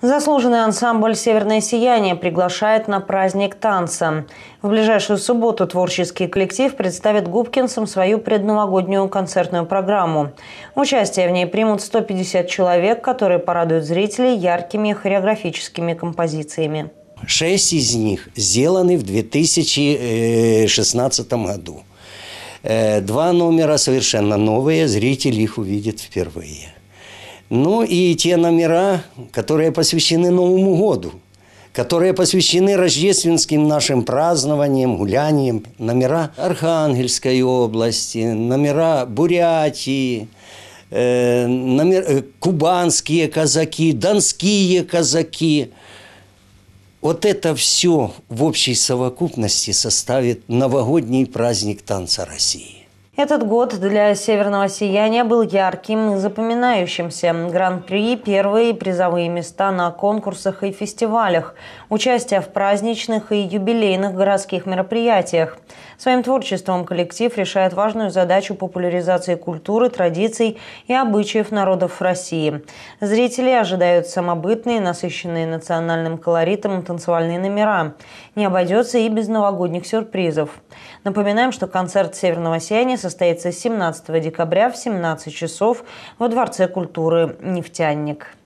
Заслуженный ансамбль «Северное сияние» приглашает на праздник танца. В ближайшую субботу творческий коллектив представит губкинцам свою предновогоднюю концертную программу. Участие в ней примут 150 человек, которые порадуют зрителей яркими хореографическими композициями. Шесть из них сделаны в 2016 году. Э, два номера совершенно новые, зритель их увидит впервые. Ну и те номера, которые посвящены Новому году, которые посвящены рождественским нашим празднованиям, гуляниям. Номера Архангельской области, номера Бурятии, э, номер, э, кубанские казаки, донские казаки. Вот это все в общей совокупности составит новогодний праздник танца России. Этот год для «Северного сияния» был ярким и запоминающимся. Гран-при – первые призовые места на конкурсах и фестивалях, участие в праздничных и юбилейных городских мероприятиях. Своим творчеством коллектив решает важную задачу популяризации культуры, традиций и обычаев народов России. Зрители ожидают самобытные, насыщенные национальным колоритом танцевальные номера. Не обойдется и без новогодних сюрпризов. Напоминаем, что концерт «Северного сияния» состоится 17 декабря в 17 часов во Дворце культуры «Нефтяник».